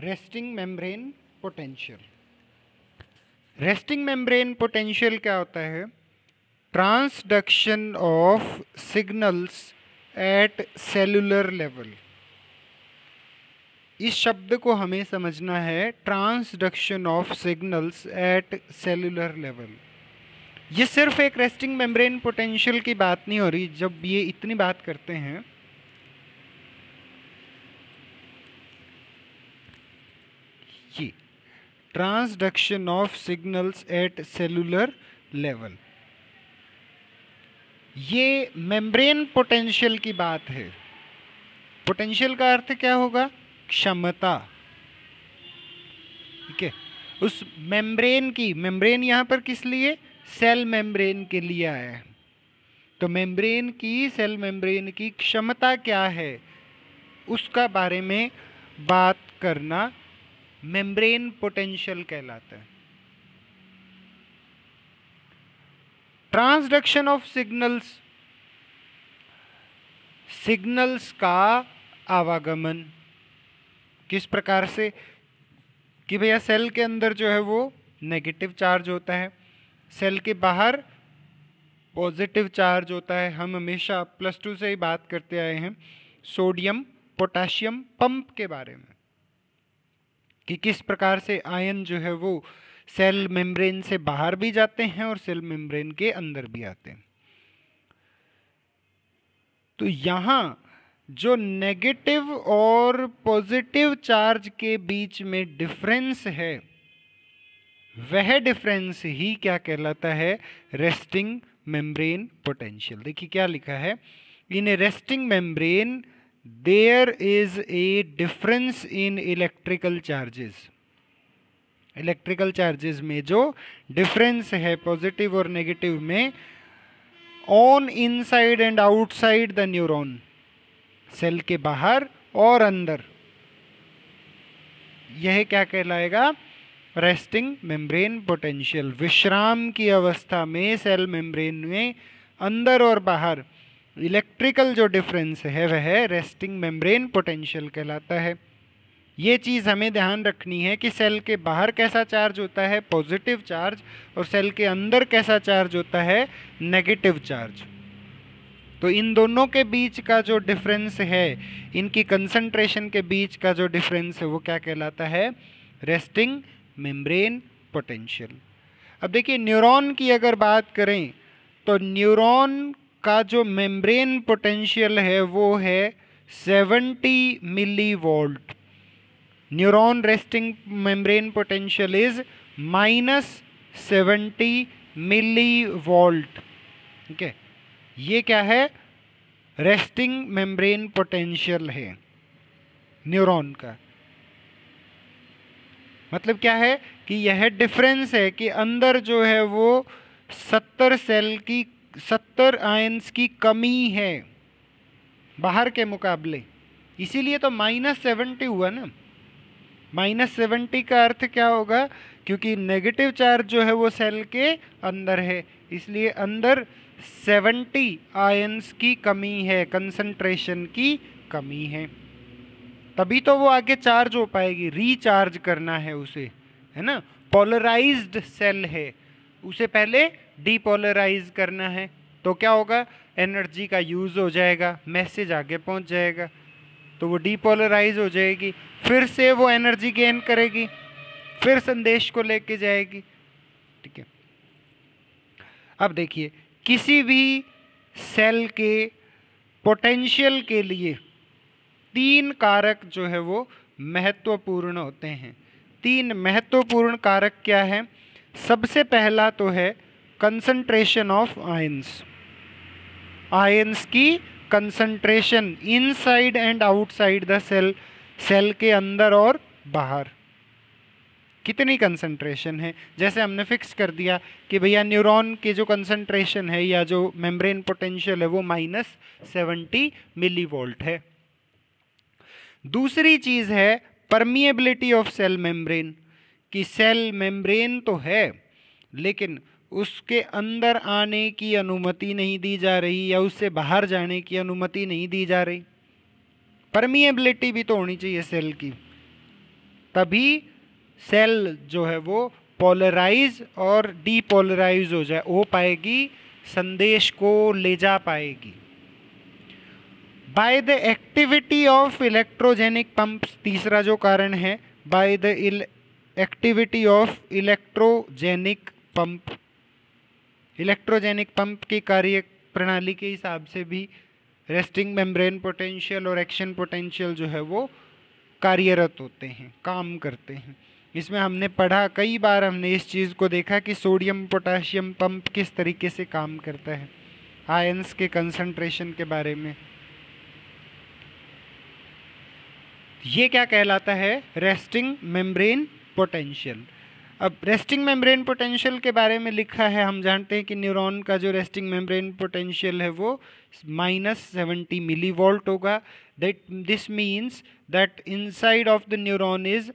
Resting membrane potential resting membrane potential क्या होता है transduction of signals at cellular level इस शब्द को हमें समझना है transduction of signals at cellular level ये सिर्फ एक रेस्टिंग मेम्ब्रेन पोटेंशियल की बात नहीं हो रही जब ये इतनी बात करते हैं transduction of signals at cellular level ये मेम्ब्रेन पोटेंशियल की बात है पोटेंशियल का अर्थ क्या होगा क्षमता ठीक है उस मेम्ब्रेन की मेम्ब्रेन यहाँ पर किस लिए सेल मेम्ब्रेन के लिए आया है तो मेम्ब्रेन की सेल मेम्ब्रेन की क्षमता क्या है उसका बारे में बात करना मेम्ब्रेन पोटेंशियल कहलाता है ट्रांसडक्शन ऑफ सिग्नल्स सिग्नल्स का आवागमन किस प्रकार से कि भैया सेल के अंदर जो है वो नेगेटिव चार्ज होता है सेल के बाहर पॉजिटिव चार्ज होता है हम हमेशा प्लस टू से ही बात करते आए हैं सोडियम पोटेशियम पंप के बारे में कि किस प्रकार से आयन जो है वो सेल मेम्ब्रेन से बाहर भी जाते हैं और सेल मेम्ब्रेन के अंदर भी आते हैं तो यहाँ जो नेगेटिव और पॉजिटिव चार्ज के बीच में डिफरेंस है वह डिफरेंस ही क्या कहलाता है रेस्टिंग मेम्ब्रेन पोटेंशियल देखिए क्या लिखा है in resting membrane there is a difference in electrical charges electrical charges में जो डिफरेंस है पॉजिटिव और नेगेटिव में on inside and outside the neuron cell के बाहर और अंदर यह क्या कहलाएगा रेस्टिंग मेम्ब्रेन पोटेंशियल विश्राम की अवस्था में सेल मेम्ब्रेन में अंदर और बाहर इलेक्ट्रिकल जो डिफरेंस है वह रेस्टिंग मेम्ब्रेन पोटेंशियल कहलाता है ये चीज़ हमें ध्यान रखनी है कि सेल के बाहर कैसा चार्ज होता है पॉजिटिव चार्ज और सेल के अंदर कैसा चार्ज होता है नेगेटिव चार्ज तो इन दोनों के बीच का जो डिफरेंस है इनकी कंसंट्रेशन के बीच का जो डिफरेंस है वो क्या कहलाता है रेस्टिंग मेम्ब्रेन पोटेंशियल अब देखिए न्यूरॉन की अगर बात करें तो न्यूरॉन का जो मेम्ब्रेन पोटेंशियल है वो है 70 milli volt neuron resting membrane potential is minus seventy milli volt ठीक है ये क्या है रेस्टिंग मेम्ब्रेन पोटेंशियल है न्यूरॉन का मतलब क्या है कि यह डिफरेंस है कि अंदर जो है वो सत्तर सेल की सत्तर आयंस की कमी है बाहर के मुकाबले इसीलिए तो माइनस सेवेंटी हुआ ना माइनस सेवेंटी का अर्थ क्या होगा क्योंकि नेगेटिव चार्ज जो है वो सेल के अंदर है इसलिए अंदर सेवेंटी आयंस की कमी है कंसंट्रेशन की कमी है तभी तो वो आगे चार्ज हो पाएगी रीचार्ज करना है उसे है ना पोलराइज्ड सेल है उसे पहले डीपोलराइज करना है तो क्या होगा एनर्जी का यूज़ हो जाएगा मैसेज आगे पहुंच जाएगा तो वो डीपोलराइज हो जाएगी फिर से वो एनर्जी गेन करेगी फिर संदेश को लेके जाएगी ठीक है अब देखिए किसी भी सेल के पोटेंशियल के लिए तीन कारक जो है वो महत्वपूर्ण होते हैं तीन महत्वपूर्ण कारक क्या है सबसे पहला तो है कंसंट्रेशन ऑफ आयंस आयंस की concentration inside and outside the cell cell के अंदर और बाहर कितनी कंसंट्रेशन है जैसे हमने फिक्स कर दिया कि भैया न्यूरॉन की जो कंसंट्रेशन है या जो मेम्ब्रेन पोटेंशियल है वो माइनस सेवेंटी मिली वोल्ट है दूसरी चीज़ है परमिएबिलिटी ऑफ सेल मेम्ब्रेन कि सेल मेम्ब्रेन तो है लेकिन उसके अंदर आने की अनुमति नहीं दी जा रही या उससे बाहर जाने की अनुमति नहीं दी जा रही परमिएबिलिटी भी तो होनी चाहिए सेल की तभी सेल जो है वो पोलराइज और डीपोलराइज हो जाए हो पाएगी संदेश को ले जा पाएगी by the activity of electrogenic pumps तीसरा जो कारण है by the activity of electrogenic pump electrogenic pump की कार्य प्रणाली के हिसाब से भी रेस्टिंग मेम्ब्रेन पोटेंशियल और एक्शन पोटेंशियल जो है वो कार्यरत होते हैं काम करते हैं इसमें हमने पढ़ा कई बार हमने इस चीज़ को देखा कि सोडियम पोटाशियम पंप किस तरीके से काम करता है आयंस के कंसंट्रेशन के बारे में ये क्या कहलाता है रेस्टिंग मेम्ब्रेन पोटेंशियल अब रेस्टिंग मेम्ब्रेन पोटेंशियल के बारे में लिखा है हम जानते हैं कि न्यूरॉन का जो रेस्टिंग मेम्ब्रेन पोटेंशियल है वो माइनस सेवेंटी मिली वोल्ट होगा that this means that inside of the neuron is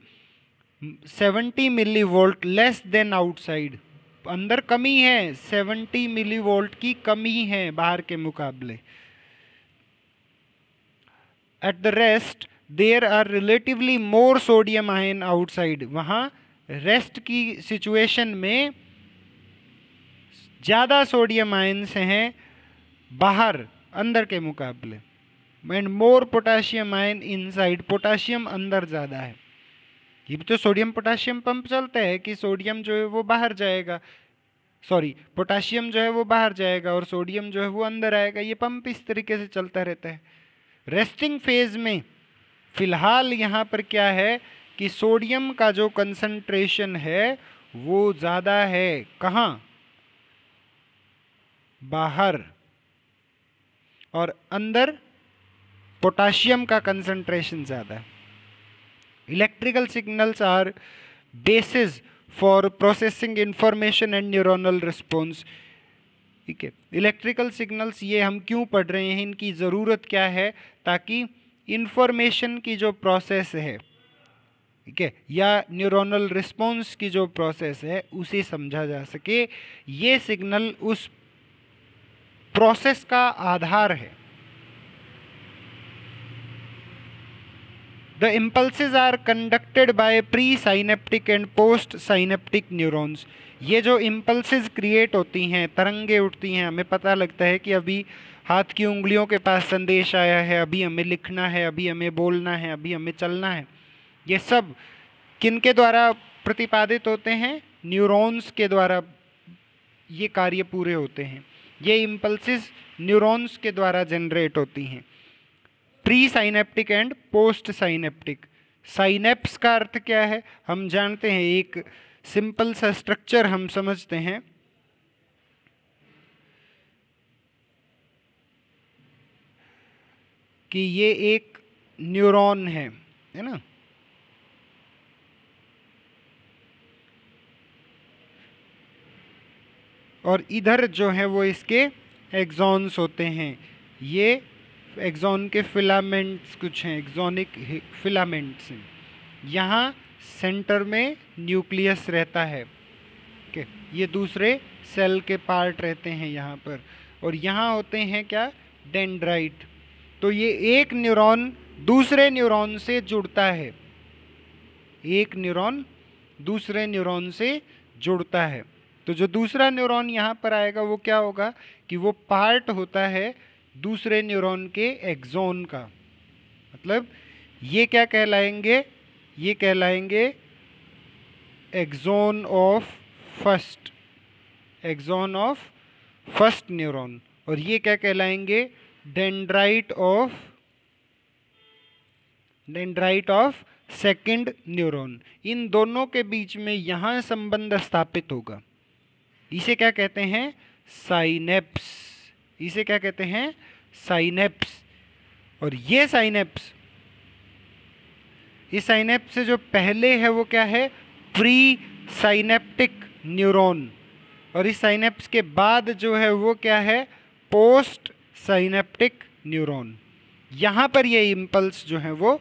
seventy milli volt less than outside अंदर कमी है सेवेंटी मिली वोल्ट की कमी है बाहर के मुकाबले at the rest there are relatively more sodium ion outside वहाँ रेस्ट की सिचुएशन में ज़्यादा सोडियम आयन्स हैं बाहर अंदर के मुकाबले and more potassium ion inside potassium अंदर ज़्यादा है ये भी तो सोडियम पोटाशियम पंप चलता है कि सोडियम जो है वो बाहर जाएगा सॉरी पोटाशियम जो है वो बाहर जाएगा और सोडियम जो है वो अंदर आएगा ये पंप इस तरीके से चलता रहता है रेस्टिंग फेज में फिलहाल यहाँ पर क्या है कि सोडियम का जो कंसंट्रेशन है वो ज़्यादा है कहाँ बाहर और अंदर पोटाशियम का कंसंट्रेशन ज़्यादा है electrical signals are basis for processing information and neuronal response ठीक है इलेक्ट्रिकल सिग्नल्स ये हम क्यों पढ़ रहे हैं इनकी ज़रूरत क्या है ताकि इन्फॉर्मेशन की जो प्रोसेस है ठीक है या न्यूरोनल रिस्पॉन्स की जो प्रोसेस है उसे समझा जा सके ये सिग्नल उस प्रोसेस का आधार है the impulse are conducted by presynaptic and postsynaptic neurons. ये जो impulses क्रिएट होती हैं तरंगे उठती हैं हमें पता लगता है कि अभी हाथ की उंगलियों के पास संदेश आया है अभी हमें लिखना है अभी हमें बोलना है अभी हमें चलना है ये सब किन के द्वारा प्रतिपादित होते हैं न्यूरॉन्स के द्वारा ये कार्य पूरे होते हैं ये इम्पल्सिस न्यूरॉन्स के द्वारा जनरेट होती हैं presynaptic and postsynaptic synapse का अर्थ क्या है हम जानते हैं एक सिंपल सा स्ट्रक्चर हम समझते हैं कि ये एक न्यूरॉन है है ना और इधर जो है वो इसके एग्जॉन्स होते हैं ये एग्जॉन के फिलामेंट्स कुछ हैं एग्जॉनिक फिलामेंट्स हैं यहाँ सेंटर में न्यूक्लियस रहता है के ये दूसरे सेल के पार्ट रहते हैं यहाँ पर और यहाँ होते हैं क्या डेंड्राइट तो ये एक न्यूरॉन दूसरे न्यूरॉन से जुड़ता है एक न्यूरॉन दूसरे न्यूरॉन से जुड़ता है तो जो दूसरा न्यूरॉन यहाँ पर आएगा वो क्या होगा कि वो पार्ट होता है दूसरे न्यूरॉन के एग्जोन का मतलब ये क्या कहलाएंगे ये कहलाएंगे axon of first axon of first neuron और ये क्या कहलाएंगे dendrite of dendrite of second neuron इन दोनों के बीच में यहां संबंध स्थापित होगा इसे क्या कहते हैं साइनेप्स इसे क्या कहते हैं साइनेप्स और ये साइनेप्स इस साइनेप्स से जो पहले है वो क्या है प्री साइनेप्टिक न्यूरॉन और इस साइनेप्स के बाद जो है वो क्या है पोस्ट साइनेप्टिक न्यूरॉन यहाँ पर ये इम्पल्स जो हैं वो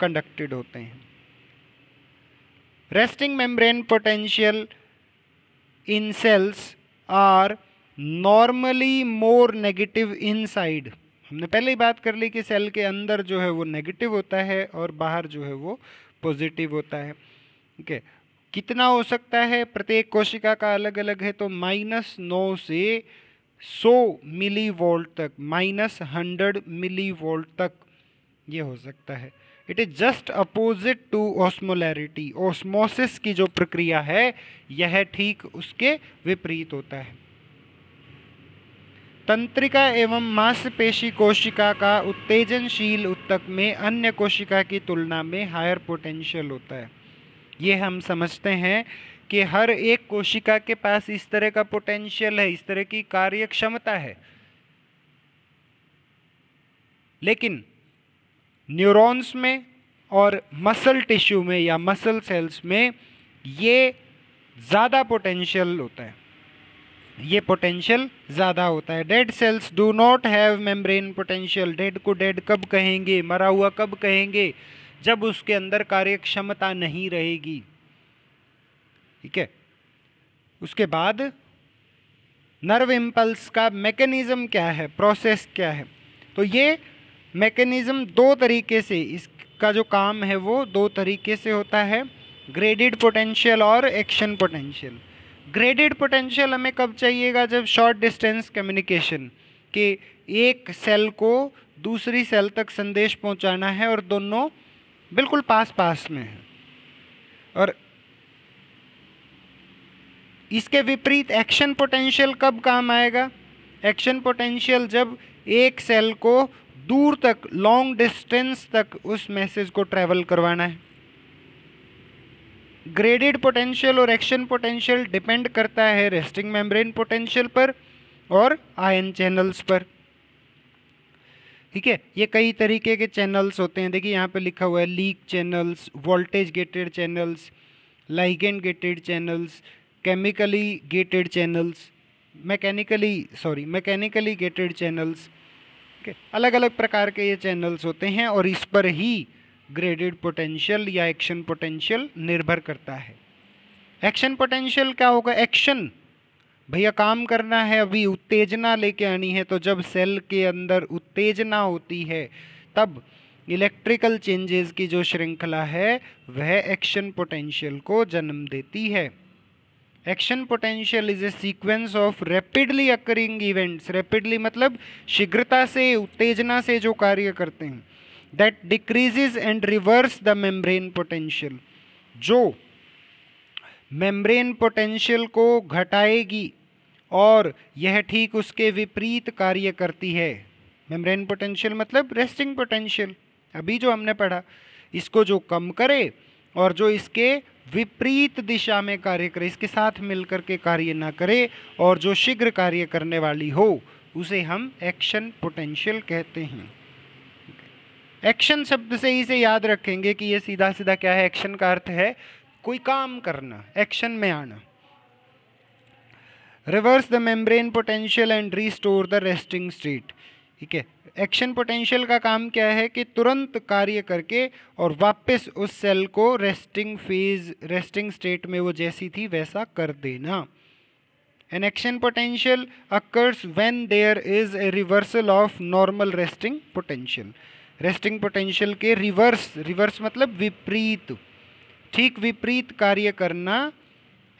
कंडक्टेड होते हैं resting membrane potential in cells are normally more negative inside हमने पहले ही बात कर ली कि सेल के अंदर जो है वो नेगेटिव होता है और बाहर जो है वो पॉजिटिव होता है ठीक है कितना हो सकता है प्रत्येक कोशिका का अलग अलग है तो माइनस नौ से 100 मिली वोल्ट तक माइनस हंड्रेड मिली वोल्ट तक ये हो सकता है it is just opposite to osmolarity osmosis की जो प्रक्रिया है यह ठीक उसके विपरीत होता है तंत्रिका एवं मांसपेशी कोशिका का उत्तेजनशील उत्तक में अन्य कोशिका की तुलना में हायर पोटेंशियल होता है ये हम समझते हैं कि हर एक कोशिका के पास इस तरह का पोटेंशियल है इस तरह की कार्य क्षमता है लेकिन न्यूरॉन्स में और मसल टिश्यू में या मसल सेल्स में ये ज़्यादा पोटेंशियल होता है ये पोटेंशियल ज़्यादा होता है dead cells do not have membrane potential dead को डेड कब कहेंगे मरा हुआ कब कहेंगे जब उसके अंदर कार्यक्षमता नहीं रहेगी ठीक है उसके बाद नर्व इम्पल्स का मैकेनिज़्म क्या है प्रोसेस क्या है तो ये मैकेनिज़्म दो तरीके से इसका जो काम है वो दो तरीके से होता है ग्रेडेड पोटेंशियल और एक्शन पोटेंशियल ग्रेडेड पोटेंशियल हमें कब चाहिएगा जब शॉर्ट डिस्टेंस कम्युनिकेशन कि एक सेल को दूसरी सेल तक संदेश पहुंचाना है और दोनों बिल्कुल पास पास में है और इसके विपरीत एक्शन पोटेंशियल कब काम आएगा एक्शन पोटेंशियल जब एक सेल को दूर तक लॉन्ग डिस्टेंस तक उस मैसेज को ट्रैवल करवाना है ग्रेडेड पोटेंशियल और एक्शन पोटेंशियल डिपेंड करता है रेस्टिंग मेम्ब्रेन पोटेंशियल पर और आयन चैनल्स पर ठीक है ये कई तरीके के चैनल्स होते हैं देखिए यहाँ पे लिखा हुआ है leak channels voltage gated channels ligand gated channels chemically gated channels mechanically sorry mechanically gated channels के अलग अलग प्रकार के ये चैनल्स होते हैं और इस पर ही ग्रेडेड पोटेंशियल या एक्शन पोटेंशियल निर्भर करता है एक्शन पोटेंशियल क्या होगा एक्शन भैया काम करना है अभी उत्तेजना लेके आनी है तो जब सेल के अंदर उत्तेजना होती है तब इलेक्ट्रिकल चेंजेस की जो श्रृंखला है वह एक्शन पोटेंशियल को जन्म देती है action potential is a sequence of rapidly occurring events rapidly मतलब शीघ्रता से उत्तेजना से जो कार्य करते हैं that decreases and reverse the membrane potential जो मेम्ब्रेन पोटेंशियल को घटाएगी और यह ठीक उसके विपरीत कार्य करती है मेम्ब्रेन पोटेंशियल मतलब रेस्टिंग पोटेंशियल अभी जो हमने पढ़ा इसको जो कम करे और जो इसके विपरीत दिशा में कार्य करे इसके साथ मिलकर के कार्य ना करे और जो शीघ्र कार्य करने वाली हो उसे हम एक्शन पोटेंशियल कहते हैं एक्शन शब्द से ही से याद रखेंगे कि ये सीधा सीधा क्या है एक्शन का अर्थ है कोई काम करना एक्शन में आना reverse the membrane potential and restore the resting state ठीक है एक्शन पोटेंशियल का काम क्या है कि तुरंत कार्य करके और वापस उस सेल को रेस्टिंग फेज रेस्टिंग स्टेट में वो जैसी थी वैसा कर देना an action potential occurs when there is a reversal of normal resting potential resting potential के रिवर्स रिवर्स मतलब विपरीत ठीक विपरीत कार्य करना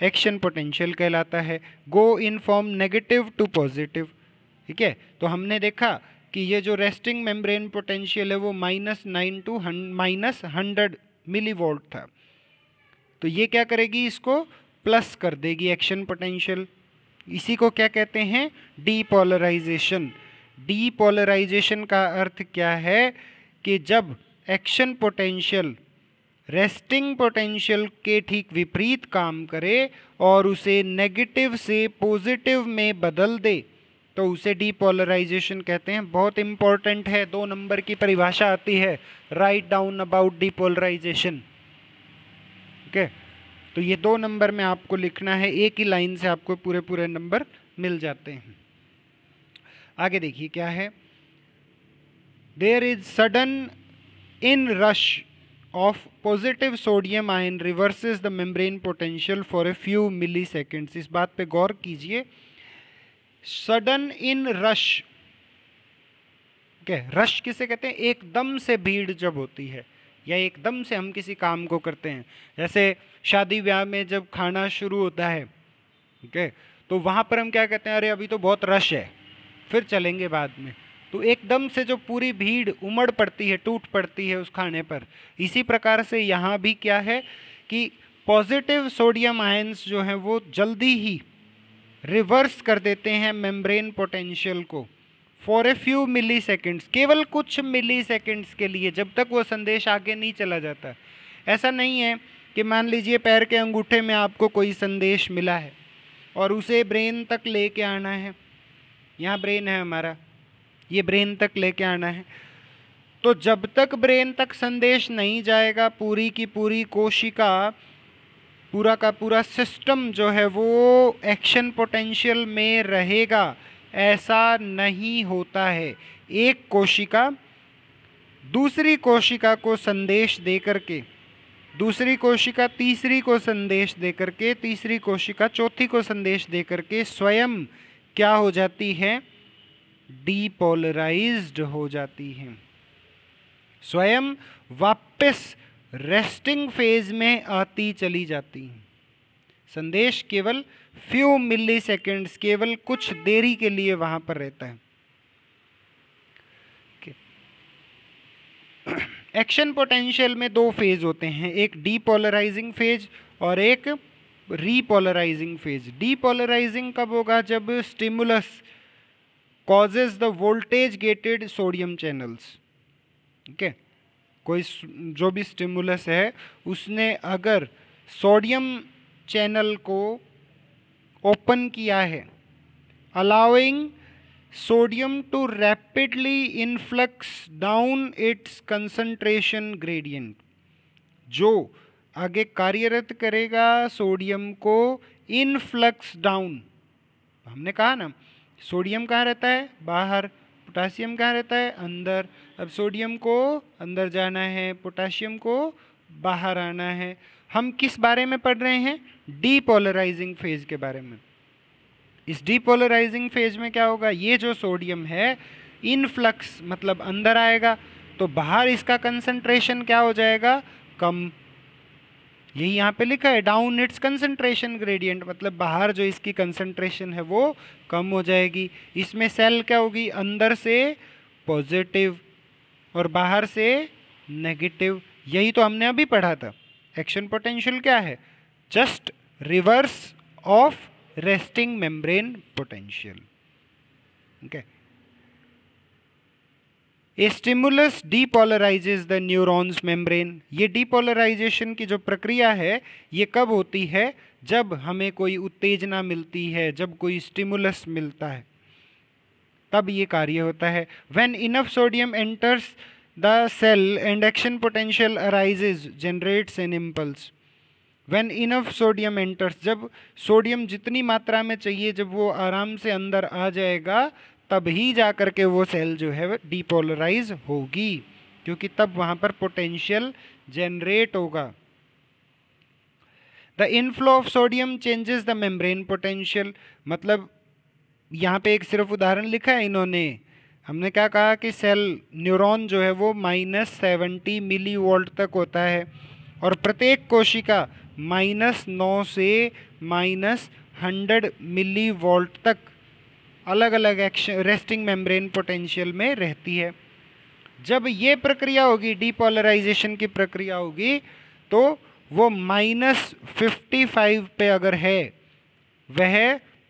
एक्शन पोटेंशियल कहलाता है go in from negative to positive ठीक है तो हमने देखा कि ये जो रेस्टिंग मेम्ब्रेन पोटेंशियल है वो minus nine to minus hundred milli volt था तो ये क्या करेगी इसको प्लस कर देगी एक्शन पोटेंशियल इसी को क्या कहते हैं डीपोलराइजेशन डीपोलराइजेशन का अर्थ क्या है कि जब एक्शन पोटेंशियल रेस्टिंग पोटेंशियल के ठीक विपरीत काम करे और उसे नेगेटिव से पॉजिटिव में बदल दे तो उसे डीपोलराइजेशन कहते हैं बहुत इंपॉर्टेंट है दो नंबर की परिभाषा आती है write down about depolarization okay तो ये दो नंबर में आपको लिखना है एक ही लाइन से आपको पूरे पूरे नंबर मिल जाते हैं आगे देखिए क्या है there is sudden in inrush of positive sodium ion the the potential for a few milli seconds इस बात पे गौर कीजिए सडन इन रश क्या रश किसे कहते हैं एकदम से भीड़ जब होती है या एकदम से हम किसी काम को करते हैं जैसे शादी ब्याह में जब खाना शुरू होता है ठीक है तो वहाँ पर हम क्या कहते हैं अरे अभी तो बहुत रश है फिर चलेंगे बाद में तो एकदम से जो पूरी भीड़ उमड़ पड़ती है टूट पड़ती है उस खाने पर इसी प्रकार से यहाँ भी क्या है कि पॉजिटिव सोडियम आयन्स जो हैं वो जल्दी ही रिवर्स कर देते हैं मेम्ब्रेन पोटेंशियल को for a few milli seconds केवल कुछ मिली सेकेंड्स के लिए जब तक वो संदेश आगे नहीं चला जाता ऐसा नहीं है कि मान लीजिए पैर के अंगूठे में आपको कोई संदेश मिला है और उसे ब्रेन तक लेके आना है यहाँ ब्रेन है हमारा ये ब्रेन तक लेके आना है तो जब तक ब्रेन तक संदेश नहीं जाएगा पूरी की पूरी कोशिका पूरा का पूरा सिस्टम जो है वो एक्शन पोटेंशियल में रहेगा ऐसा नहीं होता है एक कोशिका दूसरी कोशिका को संदेश दे करके दूसरी कोशिका तीसरी को संदेश दे करके तीसरी कोशिका चौथी को संदेश दे करके स्वयं क्या हो जाती है डीपोलराइज्ड हो जाती है स्वयं वापस रेस्टिंग फेज में आती चली जाती हैं संदेश केवल फ्यू मिली सेकेंड्स केवल कुछ देरी के लिए वहां पर रहता है एक्शन पोटेंशियल में दो फेज होते हैं एक डीपोलराइजिंग फेज और एक रीपोलराइजिंग फेज डीपोलराइजिंग कब होगा जब stimulus causes the voltage gated sodium channels ठीक है कोई जो भी स्टिमुलस है उसने अगर सोडियम चैनल को ओपन किया है allowing sodium to rapidly influx down its concentration gradient जो आगे कार्यरत करेगा सोडियम को इनफ्लक्स डाउन हमने कहा ना सोडियम कहाँ रहता है बाहर पोटासियम कहाँ रहता है अंदर अब सोडियम को अंदर जाना है पोटाशियम को बाहर आना है हम किस बारे में पढ़ रहे हैं डीपोलराइजिंग फेज के बारे में इस डीपोलराइजिंग फेज में क्या होगा ये जो सोडियम है इनफ्लक्स मतलब अंदर आएगा तो बाहर इसका कंसंट्रेशन क्या हो जाएगा कम यही यहाँ पे लिखा है डाउन इट्स कंसंट्रेशन ग्रेडियंट मतलब बाहर जो इसकी कंसंट्रेशन है वो कम हो जाएगी इसमें सेल क्या होगी अंदर से पॉजिटिव और बाहर से नेगेटिव यही तो हमने अभी पढ़ा था एक्शन पोटेंशियल क्या है just reverse of resting membrane potential okay a stimulus depolarizes the neuron's membrane ये डीपोलराइजेशन की जो प्रक्रिया है ये कब होती है जब हमें कोई उत्तेजना मिलती है जब कोई स्टिमुलस मिलता है तब ये कार्य होता है when enough sodium enters the cell and action potential arises generates an impulse when enough sodium enters जब सोडियम जितनी मात्रा में चाहिए जब वो आराम से अंदर आ जाएगा तब ही जा कर के वो सेल जो है डिपोलराइज होगी क्योंकि तब वहाँ पर पोटेंशियल जनरेट होगा the inflow of sodium changes the membrane potential मतलब यहाँ पे एक सिर्फ उदाहरण लिखा है इन्होंने हमने क्या कहा कि सेल न्यूरॉन जो है वो माइनस सेवेंटी मिली वोल्ट तक होता है और प्रत्येक कोशिका माइनस नौ से माइनस हंड्रेड मिली वोल्ट तक अलग अलग एक्शन रेस्टिंग मेम्ब्रेन पोटेंशियल में रहती है जब ये प्रक्रिया होगी डिपोलराइजेशन की प्रक्रिया होगी तो वो माइनस फिफ्टी फाइव पे अगर है वह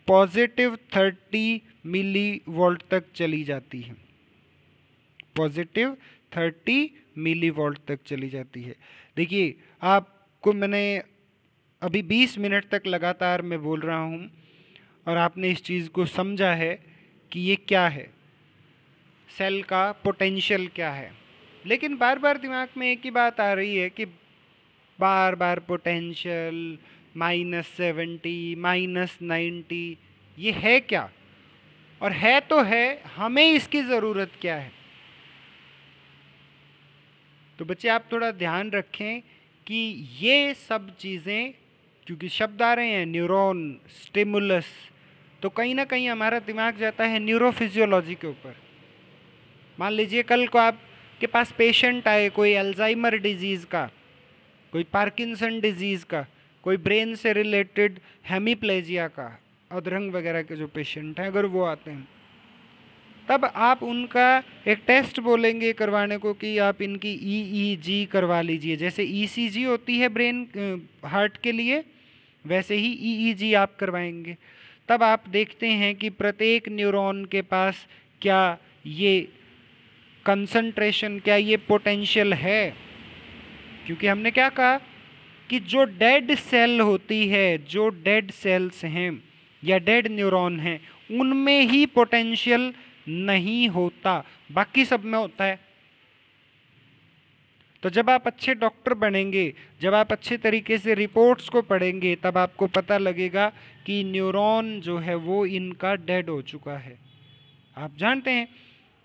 पॉजिटिव थर्टी मिली वोल्ट तक चली जाती है पॉजिटिव थर्टी मिली वोल्ट तक चली जाती है देखिए आपको मैंने अभी बीस मिनट तक लगातार मैं बोल रहा हूँ और आपने इस चीज़ को समझा है कि ये क्या है सेल का पोटेंशियल क्या है लेकिन बार बार दिमाग में एक ही बात आ रही है कि बार बार potential minus seventy minus ninety ये है क्या और है तो है हमें इसकी ज़रूरत क्या है तो बच्चे आप थोड़ा ध्यान रखें कि ये सब चीज़ें क्योंकि शब्द आ रहे हैं न्यूरॉन स्टिमुलस तो कहीं ना कहीं हमारा दिमाग जाता है न्यूरोफिजियोलॉजी के ऊपर मान लीजिए कल को आपके पास पेशेंट आए कोई अल्जाइमर डिजीज़ का कोई पार्किंसन डिजीज़ का कोई ब्रेन से रिलेटेड हेमीप्लेजिया का अधरंग वगैरह के जो पेशेंट हैं अगर वो आते हैं तब आप उनका एक टेस्ट बोलेंगे करवाने को कि आप इनकी ईईजी e e करवा लीजिए जैसे ईसीजी e होती है ब्रेन हार्ट के लिए वैसे ही ईईजी आप करवाएंगे तब आप देखते हैं कि प्रत्येक न्यूरॉन के पास क्या ये कंसंट्रेशन क्या ये पोटेंशियल है क्योंकि हमने क्या कहा कि जो डेड सेल होती है जो डेड सेल्स हैं या डेड न्यूरॉन हैं उनमें ही पोटेंशियल नहीं होता बाकी सब में होता है तो जब आप अच्छे डॉक्टर बनेंगे जब आप अच्छे तरीके से रिपोर्ट्स को पढ़ेंगे तब आपको पता लगेगा कि न्यूरॉन जो है वो इनका डेड हो चुका है आप जानते हैं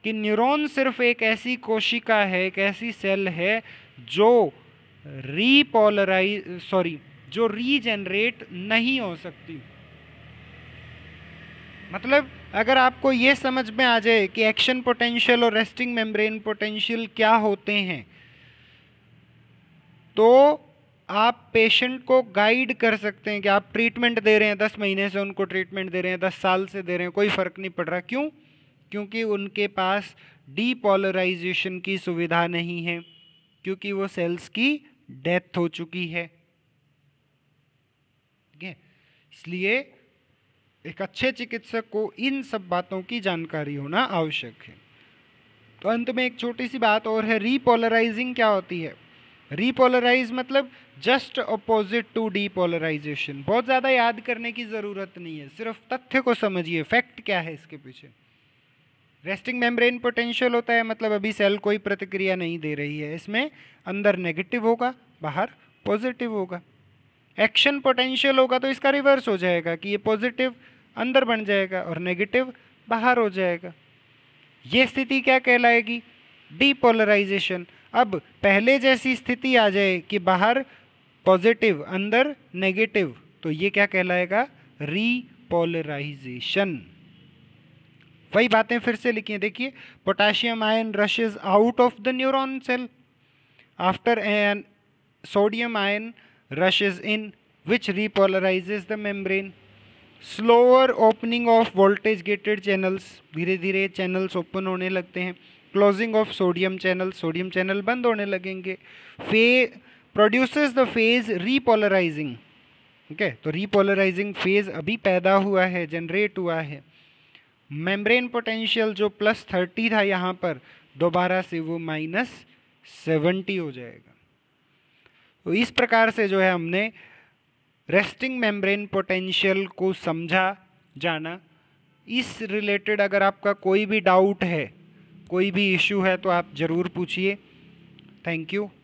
कि न्यूरॉन सिर्फ एक ऐसी कोशिका है एक ऐसी सेल है जो रीपोलराइज सॉरी जो रीजनरेट नहीं हो सकती मतलब अगर आपको ये समझ में आ जाए कि एक्शन पोटेंशियल और रेस्टिंग मेम्ब्रेन पोटेंशियल क्या होते हैं तो आप पेशेंट को गाइड कर सकते हैं कि आप ट्रीटमेंट दे रहे हैं दस महीने से उनको ट्रीटमेंट दे रहे हैं दस साल से दे रहे हैं कोई फ़र्क नहीं पड़ रहा क्यों क्योंकि उनके पास डीपोलराइजेशन की सुविधा नहीं है क्योंकि वो सेल्स की डेथ हो चुकी है ठीक है इसलिए एक अच्छे चिकित्सक को इन सब बातों की जानकारी होना आवश्यक है तो अंत में एक छोटी सी बात और है रीपोलराइजिंग क्या होती है रीपोलराइज मतलब जस्ट अपोजिट टू डीपोलराइजेशन बहुत ज़्यादा याद करने की ज़रूरत नहीं है सिर्फ तथ्य को समझिए फैक्ट क्या है इसके पीछे रेस्टिंग मेम्ब्रेन पोटेंशियल होता है मतलब अभी सेल कोई प्रतिक्रिया नहीं दे रही है इसमें अंदर नेगेटिव होगा बाहर पॉजिटिव होगा एक्शन पोटेंशियल होगा तो इसका रिवर्स हो जाएगा कि ये पॉजिटिव अंदर बन जाएगा और नेगेटिव बाहर हो जाएगा ये स्थिति क्या कहलाएगी डीपोलराइजेशन अब पहले जैसी स्थिति आ जाए कि बाहर पॉजिटिव अंदर नेगेटिव तो ये क्या कहलाएगा रीपोलराइजेशन वही बातें फिर से लिखी हैं देखिए potassium ion rushes out of the neuron cell after an sodium ion rushes in which repolarizes the membrane slower opening of voltage gated channels धीरे धीरे चैनल्स ओपन होने लगते हैं closing of sodium channel sodium channel बंद होने लगेंगे फे produce the phase रीपोलराइजिंग ठीक है तो रीपोलराइजिंग फेज अभी पैदा हुआ है जनरेट हुआ है मेम्ब्रेन पोटेंशियल जो प्लस थर्टी था यहाँ पर दोबारा से वो माइनस सेवेंटी हो जाएगा तो इस प्रकार से जो है हमने रेस्टिंग मेम्ब्रेन पोटेंशियल को समझा जाना इस रिलेटेड अगर आपका कोई भी डाउट है कोई भी इश्यू है तो आप ज़रूर पूछिए थैंक यू